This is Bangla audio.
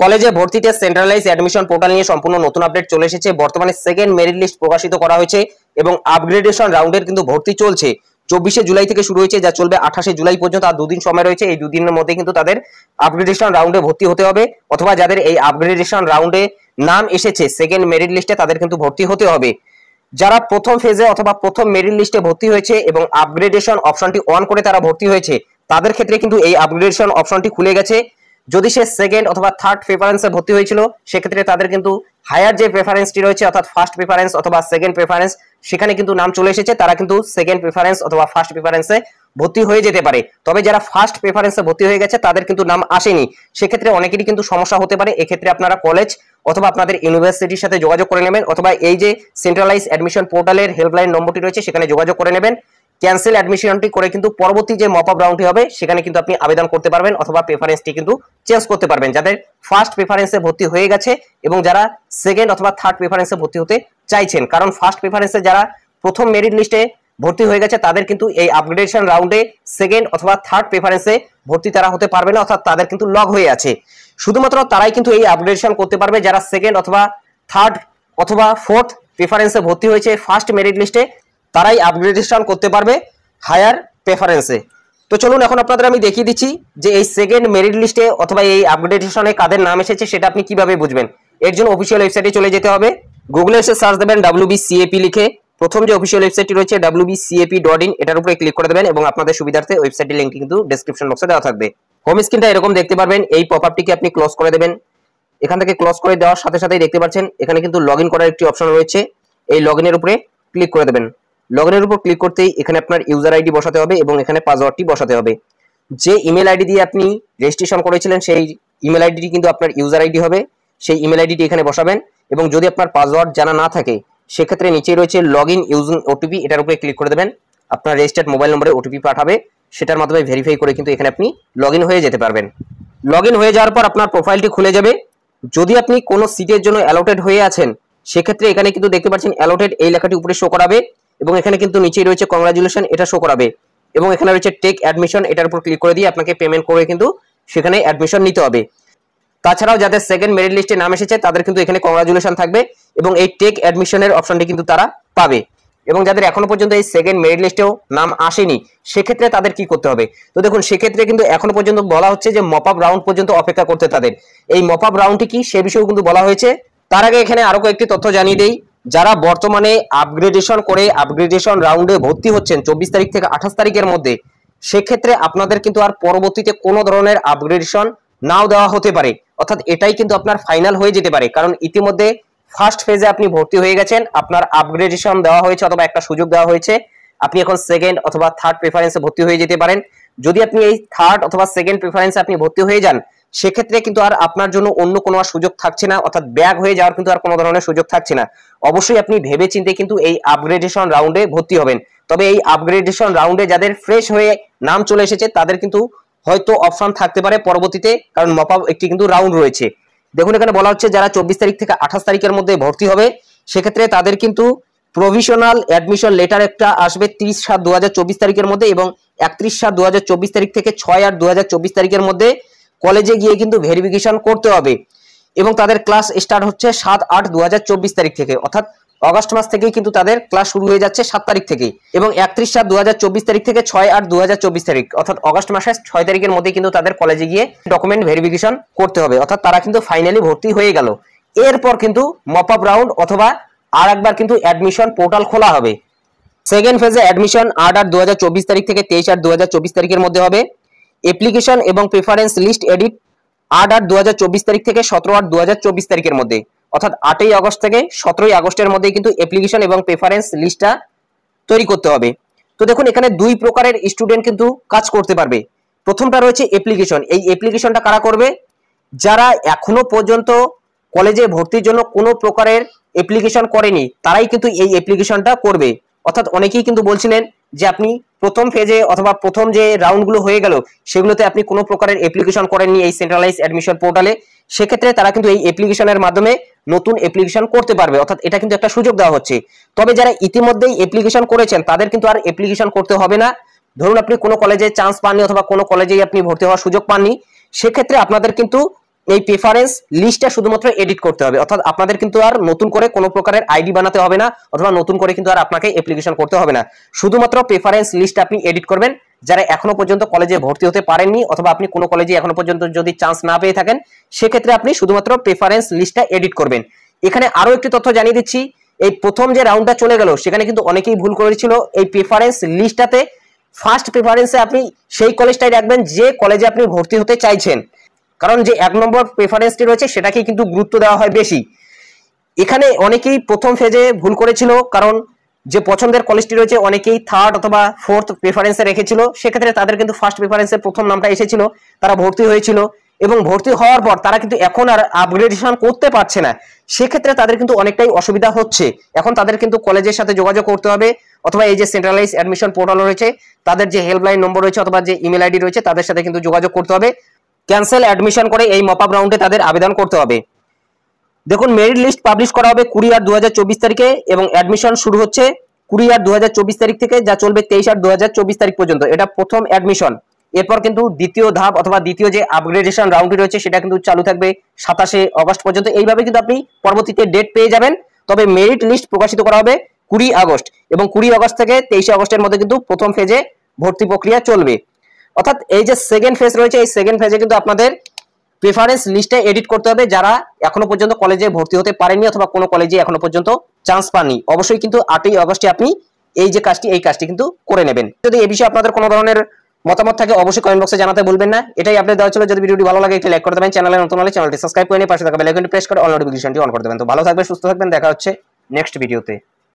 কলেজে ভর্তিতে সেন্ট্রালাইজ অ্যাডমিশন পোর্টাল নিয়ে সম্পূর্ণ নতুন আপডেট চলে এসেছে বর্তমানে সেকেন্ড মেরিট লিস্ট প্রকাশিত করা হয়েছে এবং আপগ্রেডেশন রাউন্ডের কিন্তু ভর্তি চলছে চব্বিশে জুলাই থেকে শুরু হয়েছে যা চলবে আঠাশে জুলাই পর্যন্ত আর দুদিন সময় রয়েছে এই দুদিনের মধ্যে কিন্তু তাদের আপগ্রেডেশন রাউন্ডে ভর্তি হতে হবে অথবা যাদের এই আপগ্রেডেশন রাউন্ডে নাম এসেছে সেকেন্ড মেরিট লিস্টে তাদের কিন্তু ভর্তি হতে হবে যারা প্রথম ফেজে অথবা প্রথম মেরিট লিস্টে ভর্তি হয়েছে এবং আপগ্রেডেশন অপশনটি অন করে তারা ভর্তি হয়েছে তাদের ক্ষেত্রে কিন্তু এই আপগ্রেডেশন অপশনটি খুলে গেছে যদি সে সেকেন্ড অথবা থার্ড প্রেফারেন্সে ভর্তি হয়েছিল সেক্ষেত্রে তাদের কিন্তু হায়ার যে প্রেফারেন্সটি রয়েছে অর্থাৎ ফার্স্ট প্রেফারেন্স অথবা সেকেন্ড প্রেফারেন্স সেখানে কিন্তু নাম চলে এসেছে তারা কিন্তু সেকেন্ড প্রেফারেন্স অথবা ফার্স্ট প্রেফারেন্সে ভর্তি হয়ে যেতে পারে তবে যারা ফার্স্ট প্রেফারেন্সে ভর্তি হয়ে গেছে তাদের কিন্তু নাম আসেনি সেক্ষেত্রে অনেকেরই কিন্তু সমস্যা হতে পারে এক্ষেত্রে আপনারা কলেজ অথবা আপনাদের ইউনিভার্সিটির সাথে যোগাযোগ করে নেবেন অথবা এই যে সেন্ট্রালাইজ অ্যাডমিশন পোর্টালের হেল্পলাইন নম্বরটি রয়েছে সেখানে যোগাযোগ করে নেবেন ক্যান্সেল অ্যাডমিশনটি করে কিন্তু পরবর্তী যে মপ আপ রাউন্ডটি হবে সেখানে কিন্তু আপনি আবেদন করতে পারবেন অথবা প্রেফারেন্সটি কিন্তু চেঞ্জ করতে পারবেন যাদের ফার্স্ট প্রেফারেন্সে ভর্তি হয়ে গেছে এবং যারা সেকেন্ড অথবা থার্ড প্রেফারেন্সে ভর্তি হতে চাইছেন কারণ ফার্স্ট প্রেফারেন্সে যারা প্রথম মেরিট লিস্টে ভর্তি হয়ে গেছে তাদের কিন্তু এই আপগ্রেডেশন রাউন্ডে সেকেন্ড অথবা থার্ড প্রেফারেন্সে ভর্তি তারা হতে পারবে না অর্থাৎ তাদের কিন্তু লগ হয়ে আছে শুধুমাত্র তারাই কিন্তু এই আপগ্রেডেশন করতে পারবে যারা সেকেন্ড অথবা থার্ড অথবা ফোর্থ প্রেফারেন্সে ভর্তি হয়েছে ফার্স্ট মেরিট লিস্টে তারাই আপগ্রেডেশন করতে পারবে হায়ার প্রেফারেন্সে তো চলুন এখন আপনাদের আমি দেখিয়ে দিচ্ছি যে এই সেকেন্ড মেরিট লিস্টে অথবা এই আপগ্রেডেশনে কাদের নাম এসেছে সেটা আপনি কিভাবে বুঝবেন এর জন্য অফিসিয়াল ওয়েবসাইটে চলে যেতে হবে গুগলে এসে সার্চ দেবেন ডাব্লু সিএপি লিখে প্রথম যে অফিসিয়াল ওয়েবসাইটটি রয়েছে ডাব্লু সিএপি ডট ইন এটার উপরে ক্লিক করে দেবেন এবং আপনাদের সুবিধার্থে ওয়েবসাইটের লিঙ্ক কিন্তু ডিসক্রিপশন বক্সে দেওয়া থাকবে হোম স্ক্রিনটা এরকম দেখতে পারবেন এই পপ আপটিকে আপনি ক্লোজ করে দেবেন এখান থেকে ক্লোজ করে দেওয়ার সাথে সাথেই দেখতে পাচ্ছেন এখানে কিন্তু লগ করার একটি অপশন রয়েছে এই লগ উপরে ক্লিক করে দেবেন লগইনের উপর ক্লিক করতেই এখানে আপনার ইউজার আইডি বসাতে হবে এবং এখানে পাসওয়ার্ডটি বসাতে হবে যে ইমেল আইডি দিয়ে আপনি রেজিস্ট্রেশন করেছিলেন সেই ইমেল আইডিটি কিন্তু আপনার ইউজার আইডি হবে সেই ইমেল আইডিটি এখানে বসাবেন এবং যদি আপনার পাসওয়ার্ড জানা না থাকে সেক্ষেত্রে নিচেই রয়েছে লগ ইন ইউজিং ওটিপি এটার উপরে ক্লিক করে দেবেন আপনার রেজিস্টার্ড মোবাইল নম্বরে ওটিপি পাঠাবে সেটার মাধ্যমে ভেরিফাই করে কিন্তু এখানে আপনি লগ হয়ে যেতে পারবেন লগ হয়ে যাওয়ার পর আপনার প্রোফাইলটি খুলে যাবে যদি আপনি কোনো সিটের জন্য অ্যালোটেড হয়ে আছেন সেক্ষেত্রে এখানে কিন্তু দেখতে পাচ্ছেন অ্যালোটেড এই লেখাটি উপরে শো করাবে এবং এখানে কিন্তু নিচেই রয়েছে কংগ্রাচুলেশন এটা শো করাবে এবং এখানে রয়েছে টেক অ্যাডমিশন এটার উপর ক্লিক করে দিয়ে আপনাকে পেমেন্ট করে কিন্তু সেখানে অ্যাডমিশন নিতে হবে তাছাড়াও যাদের সেকেন্ড মেরিট লিস্টে নাম এসেছে তাদের কিন্তু এখানে কংগ্রাচুলেশন থাকবে এবং এই টেক অ্যাডমিশনের অপশনটি কিন্তু তারা পাবে এবং যাদের এখনো পর্যন্ত এই সেকেন্ড মেরিট লিস্টেও নাম আসেনি সেক্ষেত্রে তাদের কি করতে হবে তো দেখুন সেক্ষেত্রে কিন্তু এখনো পর্যন্ত বলা হচ্ছে যে মপ আপ রাউন্ড পর্যন্ত অপেক্ষা করতে তাদের এই মপ আপ রাউন্ডটি কি সে বিষয়েও কিন্তু বলা হয়েছে তার আগে এখানে আরো কয়েকটি তথ্য জানিয়ে দেই যারা বর্তমানে আপগ্রেডেশন করে আপগ্রেডেশন রাউন্ডে ভর্তি হচ্ছেন চব্বিশ তারিখ থেকে আঠাশ তারিখের মধ্যে সেক্ষেত্রে আপনাদের কিন্তু আর পরবর্তীতে কোনো ধরনের আপগ্রেডেশন নাও দেওয়া হতে পারে অর্থাৎ এটাই কিন্তু আপনার ফাইনাল হয়ে যেতে পারে কারণ ইতিমধ্যে ফার্স্ট ফেজে আপনি ভর্তি হয়ে গেছেন আপনার আপগ্রেডেশন দেওয়া হয়েছে অথবা একটা সুযোগ দেওয়া হয়েছে আপনি এখন সেকেন্ড অথবা থার্ড প্রেফারেন্সে ভর্তি হয়ে যেতে পারেন যদি আপনি এই থার্ড অথবা সেকেন্ড প্রেফারেন্সে আপনি ভর্তি হয়ে যান সেক্ষেত্রে কিন্তু আর আপনার জন্য অন্য কোনো আর সুযোগ থাকছে না অর্থাৎ ব্যাগ হয়ে যাওয়ার কিন্তু আর কোনো ধরনের সুযোগ থাকছে না অবশ্যই আপনি ভেবে চিন্তে কিন্তু এই আপগ্রেডেশন রাউন্ডে ভর্তি হবেন তবে এই আপগ্রেডেশন রাউন্ডে যাদের ফ্রেশ হয়ে নাম চলে এসেছে তাদের কিন্তু হয়তো অপশান থাকতে পারে পরবর্তীতে কারণ মপা একটি কিন্তু রাউন্ড রয়েছে দেখুন এখানে বলা হচ্ছে যারা চব্বিশ তারিখ থেকে আঠাশ তারিখের মধ্যে ভর্তি হবে সেক্ষেত্রে তাদের কিন্তু প্রভিশনাল অ্যাডমিশন লেটার একটা আসবে তিরিশ সাত দু তারিখের মধ্যে এবং একত্রিশ সাত দু তারিখ থেকে ছয় আট দু তারিখের মধ্যে কলেজে গিয়ে কিন্তু ভেরিফিকেশন করতে হবে এবং তাদের ক্লাস স্টার্ট হচ্ছে সাত আট দু তারিখ থেকে অর্থাৎ অগস্ট মাস থেকেই কিন্তু তাদের ক্লাস শুরু হয়ে যাচ্ছে সাত তারিখ থেকে এবং একত্রিশ সাত দু তারিখ থেকে ছয় আট দু তারিখ অর্থাৎ অগস্ট মাসের ছয় তারিখের মধ্যে কিন্তু তাদের কলেজে গিয়ে ডকুমেন্ট ভেরিফিকেশন করতে হবে অর্থাৎ তারা কিন্তু ফাইনালি ভর্তি হয়ে গেল এরপর কিন্তু মপ আপ রাউন্ড অথবা আর একবার কিন্তু অ্যাডমিশন পোর্টাল খোলা হবে সেকেন্ড ফেজে অ্যাডমিশন আট আট দু তারিখ থেকে তেইশ আট দু তারিখের মধ্যে হবে অ্যাপ্লিকেশন এবং প্রেফারেন্স লিস্ট এডিট আট আট দু তারিখ থেকে সতেরো আট দু তারিখের মধ্যে অর্থাৎ আটই আগস্ট থেকে সতেরোই আগস্টের মধ্যে কিন্তু অ্যাপ্লিকেশন এবং প্রেফারেন্স লিস্টটা তৈরি করতে হবে তো দেখুন এখানে দুই প্রকারের স্টুডেন্ট কিন্তু কাজ করতে পারবে প্রথমটা রয়েছে অ্যাপ্লিকেশন এই অ্যাপ্লিকেশনটা কারা করবে যারা এখনো পর্যন্ত কলেজে ভর্তির জন্য কোনো প্রকারের অ্যাপ্লিকেশন করেনি তারাই কিন্তু এই অ্যাপ্লিকেশনটা করবে অর্থাৎ অনেকেই কিন্তু বলছিলেন যে আপনি প্রথম ফেজে অথবা প্রথম যে রাউন্ডগুলো হয়ে গেল সেগুলোতে আপনি কোনো প্রকারের অ্যাপ্লিকেশন করেননি এই সেন্ট্রালাইজ অ্যাডমিশন পোর্টালে সেক্ষেত্রে তারা কিন্তু এই অ্যাপ্লিকেশনের মাধ্যমে নতুন অ্যাপ্লিকেশন করতে পারবে অর্থাৎ এটা কিন্তু একটা সুযোগ দেওয়া হচ্ছে তবে যারা ইতিমধ্যেই অ্যাপ্লিকেশন করেছেন তাদের কিন্তু আর অ্যাপ্লিকেশন করতে হবে না ধরুন আপনি কোনো কলেজে চান্স পাননি অথবা কোনো কলেজেই আপনি ভর্তি হওয়ার সুযোগ পাননি সেক্ষেত্রে আপনাদের কিন্তু এই প্রেফারেন্স লিস্টটা শুধুমাত্র এডিট করতে হবে অর্থাৎ আপনাদের কিন্তু আর নতুন করে কোনো প্রকারের আইডি বানাতে হবে না অথবা নতুন করে কিন্তু আর আপনাকে অ্যাপ্লিকেশন করতে হবে না শুধুমাত্র প্রেফারেন্স লিস্ট আপনি এডিট করবেন যারা এখনো পর্যন্ত কলেজে ভর্তি হতে পারেননি অথবা আপনি কোনো কলেজে এখনো পর্যন্ত যদি চান্স না পেয়ে থাকেন সেক্ষেত্রে আপনি শুধুমাত্র প্রেফারেন্স লিস্টটা এডিট করবেন এখানে আরো একটি তথ্য জানিয়ে দিচ্ছি এই প্রথম যে রাউন্ডটা চলে গেল সেখানে কিন্তু অনেকেই ভুল করেছিল এই প্রেফারেন্স লিস্টটাতে ফার্স্ট প্রেফারেন্সে আপনি সেই কলেজটাই রাখবেন যে কলেজে আপনি ভর্তি হতে চাইছেন কারণ যে এক নম্বর প্রেফারেন্সটি রয়েছে সেটাকে কিন্তু গুরুত্ব দেওয়া হয় বেশি এখানে অনেকেই প্রথম ফেজে ভুল করেছিল কারণ যে পছন্দের কলেজটি রয়েছে অনেকেই থার্ড অথবা ফোর্থ প্রেফারেন্সে রেখেছিল সেক্ষেত্রে তাদের কিন্তু ফার্স্ট প্রেফারেন্সের প্রথম নামটা এসেছিল তারা ভর্তি হয়েছিল এবং ভর্তি হওয়ার পর তারা কিন্তু এখন আর আপগ্রেডেশন করতে পারছে না সেক্ষেত্রে তাদের কিন্তু অনেকটাই অসুবিধা হচ্ছে এখন তাদের কিন্তু কলেজের সাথে যোগাযোগ করতে হবে অথবা এই যে সেন্ট্রালাইজ অ্যাডমিশন পোর্টাল রয়েছে তাদের যে হেল্পলাইন নম্বর রয়েছে অথবা যে ইমেল আইডি রয়েছে তাদের সাথে কিন্তু যোগাযোগ করতে হবে ক্যান্সেল অ্যাডমিশন করে এই মপ রাউন্ডে তাদের আবেদন করতে হবে দেখুন মেরিট লিস্ট পাবলিশ করা হবে কুড়ি আর দু তারিখে এবং অ্যাডমিশন শুরু হচ্ছে কুড়ি আর দু তারিখ থেকে যা চলবে তেইশ আর দু তারিখ পর্যন্ত এটা প্রথম অ্যাডমিশন এরপর কিন্তু দ্বিতীয় ধাপ অথবা দ্বিতীয় যে আপগ্রেডেশন রাউন্ডটি রয়েছে সেটা কিন্তু চালু থাকবে সাতাশে অগস্ট পর্যন্ত এইভাবে কিন্তু আপনি পরবর্তীতে ডেট পেয়ে যাবেন তবে মেরিট লিস্ট প্রকাশিত করা হবে কুড়ি আগস্ট এবং কুড়ি আগস্ট থেকে তেইশে আগস্টের মধ্যে কিন্তু প্রথম ফেজে ভর্তি প্রক্রিয়া চলবে অর্থাৎ এই যে সেকেন্ড ফেজ রয়েছে এই সেকেন্ড ফেজে কিন্তু আপনাদের প্রেফারেন্স লিস্টে এডিট করতে হবে যারা এখনো পর্যন্ত কলেজে ভর্তি হতে পারেনি অথবা কোনো কলেজে এখনো পর্যন্ত চান্স পাননি অবশ্যই কিন্তু আটই অগস্টে আপনি এই যে কাজটি এই কাজটি কিন্তু করে নেবেন যদি এই বিষয়ে আপনাদের কোনো ধরনের মতামত থাকে অবশ্যই কমেন্ট বক্সে জানাতে বলবেন না এটাই আপনাদের দেওয়া ছিল যদি ভিডিওটি ভালো লাগে একটি লাইক করে দেবেন চ্যানেলে নতুন হলে চ্যানেলটি সাবস্ক্রাইব করে নিয়ে পাশে থাকা বেল আইকনটি প্রেস করে অল নোটিফিকেশনটি অন করে দেবেন তো ভালো থাকবেন সুস্থ থাকবেন দেখা হচ্ছে নেক্সট ভিডিওতে